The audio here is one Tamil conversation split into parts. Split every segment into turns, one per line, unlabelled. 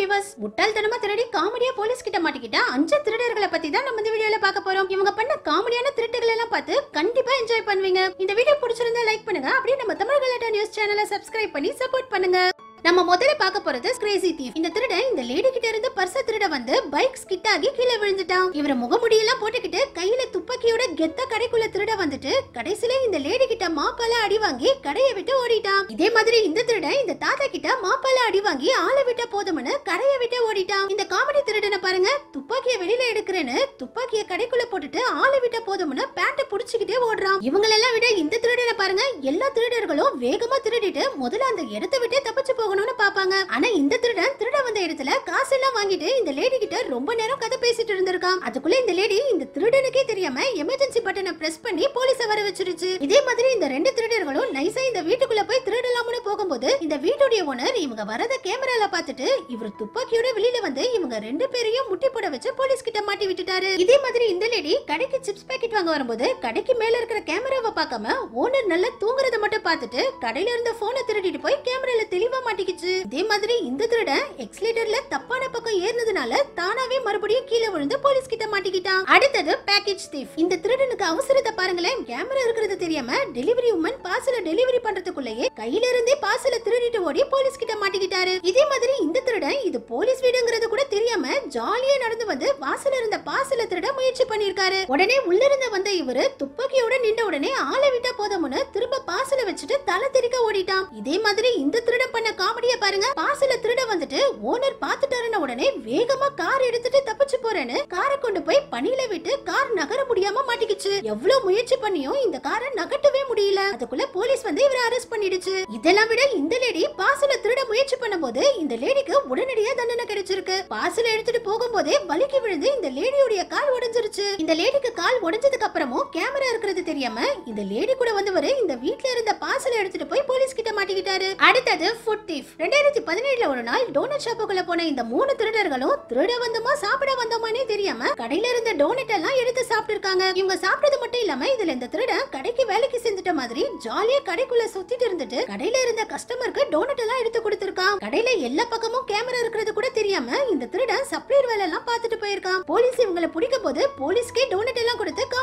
விவர்ஸ் முட்டாள்தனமா திருடி காமெடியா போலீஸ் கிட்ட மாட்டிக்கிட்டா அஞ்சு திருடர்களை பத்தி தான் நம்ம இந்த வீடியோல பார்க்க போறோம் இவங்க பண்ண காமெடியான திருட்டுகள் எல்லாம் பார்த்து கண்டிப்பா என்ஜாய் பண்ணுவீங்க இந்த வீடியோ பிடிச்சிருந்தா லைக் பண்ணுங்க அப்படியே நம்ம தமிழ் நியூஸ் சேனலை சப்ஸ்கிரைப் பண்ணி சப்போர்ட் பண்ணுங்க நம்ம முதல்ல பார்க்க போறது கிரேசி தீவ் இந்த திருடன் இந்த லேடி கிட்ட இருந்து பர்ச திருட வந்து பைக் ஸ்கிட் ஆகி கீழே விழுந்துட்டான் இவர முகமுடியெல்லாம் போட்டுக்கிட்டு கையில துப்பாக்கியோட கெத்த கடைக்குள்ள திருட வந்துட்டு கடைசியில இந்த லேடி கிட்ட மாப்பால அடி வாங்கி கடையை விட்டு ஓடிட்டான் இதே மாதிரி இந்த திருடன் இந்த தாத்தா கிட்ட மாப்பால அடி வாங்கி ஆளை விட்ட போதும்னு கடையை விட்டு ஓடிட்டான் இந்த காமெடி திருடனை பாருங்க துப்பாக்கிய வெளியில எடுக்கிறேன்னு துப்பாக்கிய கடைக்குள்ள போட்டுட்டு ஆளை விட்ட போதும்னு பேண்ட புடிச்சுக்கிட்டே ஓடுறான் இவங்களெல்லாம் விட இந்த திருடனை பாருங்க எல்லா திருடர்களும் வேகமா திருடிட்டு முதல்ல அந்த இடத்தை விட்டு தப்பிச்சு போக போகணும்னு பாப்பாங்க ஆனா இந்த திருடன் திருட வந்த இடத்துல காசு எல்லாம் வாங்கிட்டு இந்த லேடி கிட்ட ரொம்ப நேரம் கதை பேசிட்டு இருந்திருக்கான் அதுக்குள்ள இந்த லேடி இந்த திருடனுக்கே தெரியாம எமர்ஜென்சி பட்டனை பிரஸ் பண்ணி போலீஸ வர வச்சிருச்சு இதே மாதிரி இந்த ரெண்டு திருடர்களும் நைசா இந்த வீட்டுக்குள்ள போய் திருடலாம்னு போகும்போது இந்த வீட்டுடைய ஓனர் இவங்க வரத கேமரால பாத்துட்டு இவர் துப்பாக்கியோட வெளியில வந்து இவங்க ரெண்டு பேரையும் முட்டி போட வச்சு போலீஸ் கிட்ட மாட்டி விட்டுட்டாரு இதே மாதிரி இந்த லேடி கடைக்கு சிப்ஸ் பேக்கெட் வாங்க வரும்போது கடைக்கு மேல இருக்கிற கேமராவை பார்க்காம ஓனர் நல்லா தூங்குறத மட்டும் பார்த்துட்டு கடையில இருந்த போனை திருடிட்டு போய் கேமரால தெளிவா மாட்டி மாட்டிக்கிச்சு அதே மாதிரி இந்த திருடன் எக்ஸ்லேட்டர்ல தப்பான பக்கம் ஏறினதுனால தானாவே மறுபடியும் கீழே விழுந்து போலீஸ் கிட்ட மாட்டிக்கிட்டான் அடுத்தது பேக்கேஜ் தீஃப் இந்த திருடனுக்கு அவசரத்தை பாருங்களேன் கேமரா இருக்கிறது தெரியாம டெலிவரி உமன் பார்சல டெலிவரி பண்றதுக்குள்ளேயே கையில இருந்தே பார்சல திருடிட்டு ஓடி போலீஸ் கிட்ட மாட்டிக்கிட்டாரு இதே மாதிரி இந்த திருடன் இது போலீஸ் வீடுங்கிறது கூட தெரியாம ஜாலியா நடந்து வந்து வாசல இருந்த பாசல திருட முயற்சி பண்ணிருக்காரு உடனே உள்ள இருந்து வந்த இவரு துப்பாக்கியோட நின்ற உடனே ஆளை விட்டா போதும்னு திரும்ப பாசல வச்சுட்டு தலை தெரிக்க ஓடிட்டான் இதே மாதிரி இந்த திருட பண்ண காமெடிய பாருங்க பாசில திருட வந்துட்டு ஓனர் பாத்துட்டாருன உடனே வேகமா கார் எடுத்துட்டு தப்பிச்சு போறேன்னு காரை கொண்டு போய் பணியில விட்டு கார் நகர முடியாம மாட்டிக்கிச்சு எவ்வளவு முயற்சி பண்ணியும் இந்த காரை நகட்டவே முடியல அதுக்குள்ள போலீஸ் வந்து இவரை அரெஸ்ட் பண்ணிடுச்சு இதெல்லாம் விட இந்த லேடி பாசில திருட முயற்சி பண்ணும்போது இந்த லேடிக்கு உடனடியா தண்டனை கிடைச்சிருக்கு பார்சல எடுத்துட்டு போகும்போதே வலிக்கு விழுந்து இந்த லேடியுடைய கால் உடஞ்சிருச்சு இந்த லேடிக்கு கால் உடைஞ்சதுக்கு அப்புறமும் கேமரா இருக்கிறது தெரியாம இந்த லேடி கூட வந்தவர் இந்த வீட்ல இருந்த பார்சல எடுத்துட்டு போய் போலீஸ் கிட்ட பண்ணிக்கிட்டாரு அடுத்தது ஃபுட் தீஃப் ரெண்டாயிரத்தி பதினேழுல ஒரு நாள் டோனட் ஷாப்புக்குள்ள போன இந்த மூணு திருடர்களும் திருட வந்தோமா சாப்பிட வந்தோமானே தெரியாம கடையில இருந்த டோனட் எல்லாம் எடுத்து சாப்பிட்டு இருக்காங்க இவங்க சாப்பிட்டது மட்டும் இல்லாம இதுல இந்த திருடன் கடைக்கு வேலைக்கு செஞ்சுட்ட மாதிரி ஜாலியா கடைக்குள்ள சுத்திட்டு இருந்துட்டு கடையில இருந்த கஸ்டமருக்கு டோனட் எல்லாம் எடுத்து கொடுத்துருக்கான் கடையில எல்லா பக்கமும் கேமரா இருக்கிறது கூட தெரியாம இந்த திருடன் சப்ளையர் வேலை எல்லாம் பார்த்துட்டு போயிருக்கான் போலீஸ் இவங்களை பிடிக்க போது போலீஸ்க்கே டோனட் எல்லாம்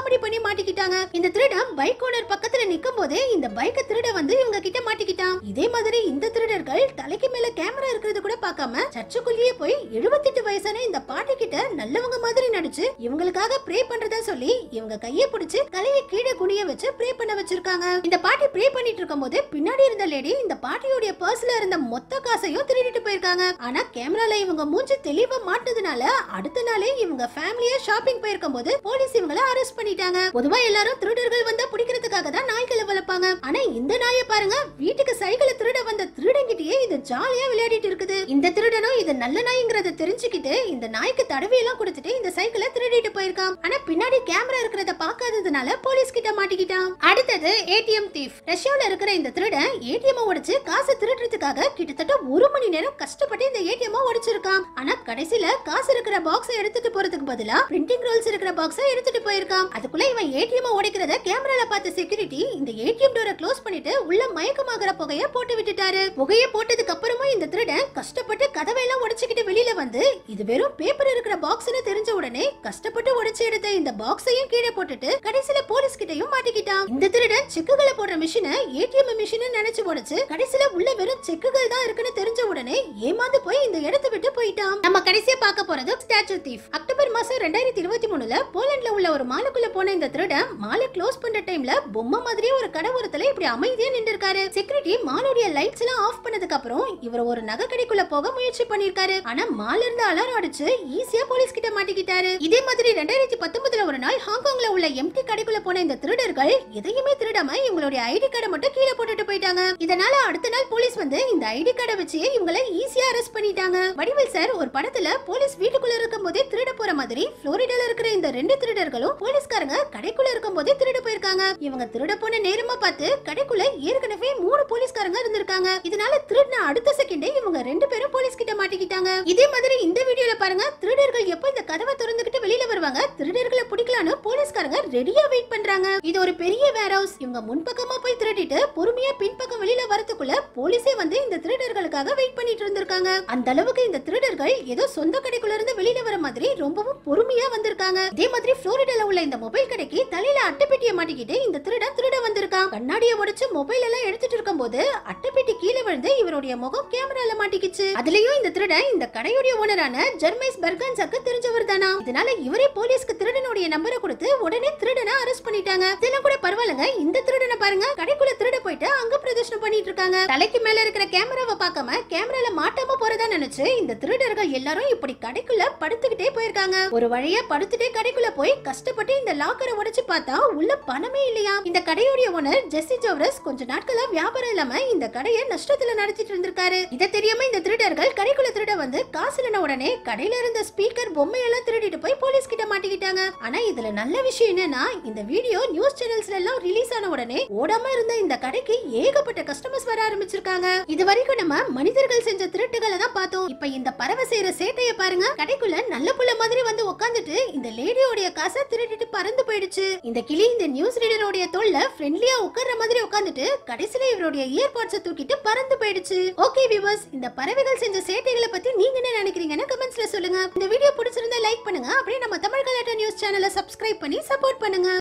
காமெடி பண்ணி மாட்டிக்கிட்டாங்க இந்த திருடன் பைக் ஓனர் பக்கத்துல நிக்கும் போதே இந்த பைக் திருட வந்து இவங்க கிட்ட மாட்டிக்கிட்டான் இதே மாதிரி இந்த திருடர்கள் தலைக்கு மேல கேமரா இருக்கிறது கூட பாக்காம சர்ச்சுக்குள்ளேயே போய் எழுபத்தெட்டு வயசான இந்த பாட்டி கிட்ட நல்லவங்க மாதிரி நடிச்சு இவங்களுக்காக ப்ரே பண்றதா சொல்லி இவங்க கைய புடிச்சு தலையை கீழே குனிய வச்சு ப்ரே பண்ண வச்சிருக்காங்க இந்த பாட்டி ப்ரே பண்ணிட்டு இருக்கும் போது பின்னாடி இருந்த லேடி இந்த பாட்டியோட பர்ஸ்ல இருந்த மொத்த காசையும் திருடிட்டு போயிருக்காங்க ஆனா கேமரால இவங்க மூஞ்சி தெளிவா மாட்டதுனால அடுத்த நாளே இவங்க ஃபேமிலியா ஷாப்பிங் போயிருக்கும் போது போலீஸ் இவங்களை அரெஸ்ட் பண்ணிட்டு பண்ணிட்டாங்க பொதுவா எல்லாரும் திருடர்கள் வந்து பிடிக்கிறதுக்காக தான் நாய்களை வளர்ப்பாங்க ஆனா இந்த நாயை பாருங்க வீட்டுக்கு சைக்கிளை திருட வந்த திருடங்கிட்டயே இது ஜாலியா விளையாடிட்டு இருக்குது இந்த திருடனும் இது நல்ல நாய்ங்கறத தெரிஞ்சுக்கிட்டு இந்த நாய்க்கு தடவி எல்லாம் கொடுத்துட்டு இந்த சைக்கிளை திருடிட்டு போயிருக்கான் ஆனா பின்னாடி கேமரா இருக்கிறத பாக்காததுனால போலீஸ் கிட்ட மாட்டிக்கிட்டான் அடுத்தது ஏடிஎம் தீஃப் ரஷ்யால இருக்கிற இந்த திருடன் ஏடிஎம் உடைச்சு காசு திருடுறதுக்காக கிட்டத்தட்ட ஒரு மணி நேரம் கஷ்டப்பட்டு இந்த ஏடிஎம் உடைச்சிருக்கான் ஆனா கடைசியில காசு இருக்கிற பாக்ஸை எடுத்துட்டு போறதுக்கு பதிலா பிரிண்டிங் ரோல்ஸ் இருக்கிற பாக்ஸை எடுத்துட்டு போயிருக்கான் அதுக்குள்ள இவன் ஏடிஎம் உடைக்கிறத கேமரால பார்த்த செக்யூரிட்டி இந்த ஏடிஎம் டோரை க்ளோஸ் பண்ணிட்டு உள்ள மயக்கமாகற புகைய போட்டு விட்டுட்டாரு புகைய போட்டதுக்கு அதுக்கப்புறமா இந்த திருடன் கஷ்டப்பட்டு கதவையெல்லாம் உடைச்சுக்கிட்டு வெளியில வந்து இது வெறும் பேப்பர் இருக்கிற பாக்ஸ்னு தெரிஞ்ச உடனே கஷ்டப்பட்டு உடைச்சு எடுத்த இந்த பாக்ஸையும் கீழே போட்டுட்டு கடைசியில போலீஸ் கிட்டயும் மாட்டிக்கிட்டான் இந்த திருடன் செக்குகளை போடுற மிஷினை ஏடிஎம் மிஷின் நினைச்சு உடைச்சு கடைசியில உள்ள வெறும் செக்குகள் தான் இருக்குன்னு தெரிஞ்ச உடனே ஏமாந்து போய் இந்த இடத்தை விட்டு போயிட்டான் நம்ம கடைசியா பார்க்க போறது ஸ்டாச்சு தீஃப் அக்டோபர் மாசம் ரெண்டாயிரத்தி இருபத்தி மூணுல போலண்ட்ல உள்ள ஒரு மாலுக்குள்ள போன இந்த திருடன் மாலை க்ளோஸ் பண்ற டைம்ல பொம்மை மாதிரியே ஒரு கடை ஓரத்துல இப்படி அமைதியா நின்று இருக்காரு செக்யூரிட்டி மாலுடைய லைட்ஸ் எல்லாம் ஆஃப் பண்ணதுக்கு அப்புறம் அப்புறம் இவர் ஒரு நகை கடைக்குள்ள போக முயற்சி பண்ணிருக்காரு ஆனா மால இருந்து அலாரம் அடிச்சு ஈஸியா போலீஸ் கிட்ட மாட்டிக்கிட்டாரு இதே மாதிரி ரெண்டாயிரத்தி பத்தொன்பதுல ஒரு நாள் ஹாங்காங்ல உள்ள எம்டி கடைக்குள்ள போன இந்த திருடர்கள் எதையுமே திருடாம இவங்களுடைய ஐடி கார்டை மட்டும் கீழே போட்டுட்டு போயிட்டாங்க இதனால அடுத்த நாள் போலீஸ் வந்து இந்த ஐடி கார்டை வச்சு இவங்களை ஈஸியா அரெஸ்ட் பண்ணிட்டாங்க வடிவேல் சார் ஒரு படத்துல போலீஸ் வீட்டுக்குள்ள இருக்கும் போதே திருட போற மாதிரி புளோரிடால இருக்கிற இந்த ரெண்டு திருடர்களும் போலீஸ்காரங்க கடைக்குள்ள இருக்கும் போதே திருட போயிருக்காங்க இவங்க திருட போன நேரமா பார்த்து கடைக்குள்ள ஏற்கனவே மூணு போலீஸ்காரங்க இருந்திருக்காங்க இதனால திருடின அடுத்த செகண்டே இவங்க ரெண்டு பேரும் போலீஸ் கிட்ட மாட்டிக்கிட்டாங்க இதே மாதிரி இந்த வீடியோல பாருங்க திருடர்கள் எப்போ இந்த கதவை திறந்துகிட்டு வெளியில வருவாங்க திருடர்களை பிடிக்கலான்னு போலீஸ்காரங்க ரெடியா வெயிட் பண்றாங்க இது ஒரு பெரிய வேர் ஹவுஸ் இவங்க முன்பக்கமா போய் திருடிட்டு பொறுமையா பின்பக்கம் வெளியில வரதுக்குள்ள போலீஸே வந்து இந்த திருடர்களுக்காக வெயிட் பண்ணிட்டு இருந்திருக்காங்க அந்த அளவுக்கு இந்த திருடர்கள் ஏதோ சொந்த கடைக்குள்ள இருந்து வெளியில வர மாதிரி ரொம்பவும் பொறுமையா வந்திருக்காங்க அதே மாதிரி புளோரிடால உள்ள இந்த மொபைல் கடைக்கு தலையில அட்டைப்பெட்டியை மாட்டிக்கிட்டு இந்த திருடன் திருட வந்திருக்கான் கண்ணாடியை உடைச்சு மொபைல் எல்லாம் எடுத்துட்டு இருக்கும் போது அட்டைப்பெட்டி விழுந்து இவருடைய முகம் கேமரால மாட்டிக்கிச்சு அதுலயும் இந்த திருடன் இந்த கடையுடைய ஓனரான ஜெர்மைஸ் பெர்கன்ஸாக்கு தெரிஞ்சவர் தானா இதனால இவரே போலீஸ்க்கு திருடனுடைய நம்பரை கொடுத்து உடனே திருடனை அரெஸ்ட் பண்ணிட்டாங்க இதெல்லாம் கூட பரவாயில்லங்க இந்த திருடனை பாருங்க கடைக்குள்ள திருட போயிட்டு அங்க பிரதர்ஷனம் பண்ணிட்டு இருக்காங்க தலைக்கு மேல இருக்கிற கேமராவை பார்க்காம கேமரால மாட்டாம போறதா நினைச்சு இந்த திருடர்கள் எல்லாரும் இப்படி கடைக்குள்ள படுத்துக்கிட்டே போயிருக்காங்க ஒரு வழியா படுத்துட்டே கடைக்குள்ள போய் கஷ்டப்பட்டு இந்த லாக்கரை உடைச்சு பார்த்தா உள்ள பணமே இல்லையா இந்த கடையுடைய ஓனர் ஜெஸ்ஸி ஜோவரஸ் கொஞ்ச நாட்களா வியாபாரம் இல்லாம இந்த கடையை நஷ்ட கோபத்துல நடிச்சிட்டு இருந்திருக்காரு இதை தெரியாம இந்த திருடர்கள் கடைக்குள்ள திருட வந்து காசு இல்லன உடனே கடையில இருந்த ஸ்பீக்கர் பொம்மை எல்லாம் திருடிட்டு போய் போலீஸ் கிட்ட மாட்டிக்கிட்டாங்க ஆனா இதுல நல்ல விஷயம் என்னன்னா இந்த வீடியோ நியூஸ் சேனல்ஸ்ல எல்லாம் ரிலீஸ் ஆன உடனே ஓடாம இருந்த இந்த கடைக்கு ஏகப்பட்ட கஸ்டமர்ஸ் வர ஆரம்பிச்சிருக்காங்க இது வரைக்கும் நம்ம மனிதர்கள் செஞ்ச திருட்டுகளை தான் பார்த்தோம் இப்ப இந்த பறவை செய்யற சேட்டைய பாருங்க கடைக்குள்ள நல்ல புள்ள மாதிரி வந்து உட்காந்துட்டு இந்த லேடியோடைய காசை திருடிட்டு பறந்து போயிடுச்சு இந்த கிளி இந்த நியூஸ் ரீடரோடைய தோல்ல ஃப்ரெண்ட்லியா உட்கார்ற மாதிரி உட்காந்துட்டு கடைசியில இவருடைய இயர்பாட்ஸை தூக்கிட்டு பறந்து பறந்து போயிடுச்சு ஓகே வியூவர்ஸ் இந்த பறவைகள் செஞ்ச சேட்டைகளை பத்தி நீங்க என்ன நினைக்கிறீங்கன்னு கமெண்ட்ஸ்ல சொல்லுங்க இந்த வீடியோ பிடிச்சிருந்தா லைக் பண்ணுங்க அப்படியே நம்ம தமிழ் கலாட்டா நியூஸ் சேனலை சப்ஸ்கிரைப் பண்ணி சப்போர்ட் பண்ணுங்க